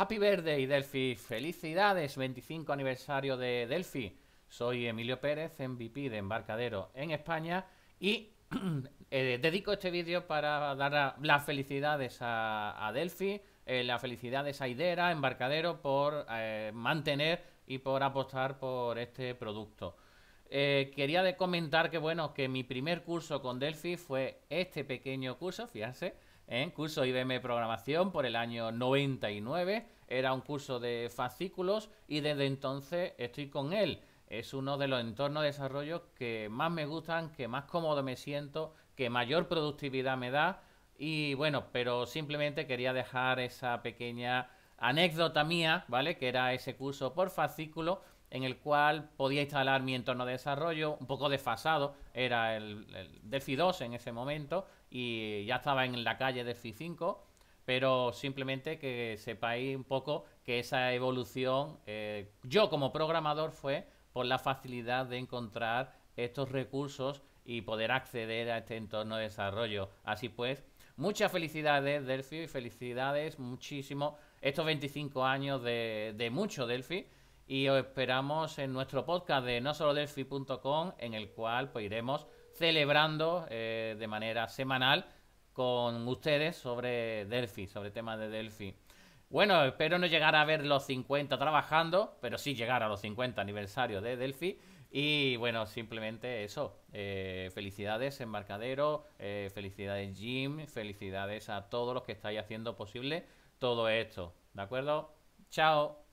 Happy Birthday, Delphi. Felicidades, 25 aniversario de Delphi. Soy Emilio Pérez, MVP de Embarcadero en España y eh, dedico este vídeo para dar las felicidades a, Delphi, eh, las felicidades a Idera, Embarcadero, por eh, mantener y por apostar por este producto. quería comentar que, bueno, que mi primer curso con Delphi fue este pequeño curso, fíjense, ¿eh? en curso IBM Programación por el año 99. Era un curso de fascículos y desde entonces estoy con él. Es uno de los entornos de desarrollo que más me gustan, que más cómodo me siento, que mayor productividad me da. Y bueno, pero simplemente quería dejar esa pequeña anécdota mía, ¿vale? Que era ese curso por fascículos en el cual podía instalar mi entorno de desarrollo, un poco desfasado, era el, Delphi 2 en ese momento y ya estaba en la calle Delphi 5, pero simplemente que sepáis un poco que esa evolución, eh, yo como programador fue por la facilidad de encontrar estos recursos y poder acceder a este entorno de desarrollo. Así pues, muchas felicidades Delphi, Y felicidades muchísimo estos 25 años de, de mucho Delphi y os esperamos en nuestro podcast de no solo delfi.com en el cual pues, iremos celebrando eh, de manera semanal con ustedes sobre Delphi, sobre temas de Delphi. Bueno, espero no llegar a ver los 50 trabajando, pero sí llegar a los 50 aniversarios de Delphi. Y bueno, simplemente eso. Eh, felicidades, Embarcadero. Eh, felicidades, Jim. Felicidades a todos los que estáis haciendo posible todo esto. ¿De acuerdo? Chao.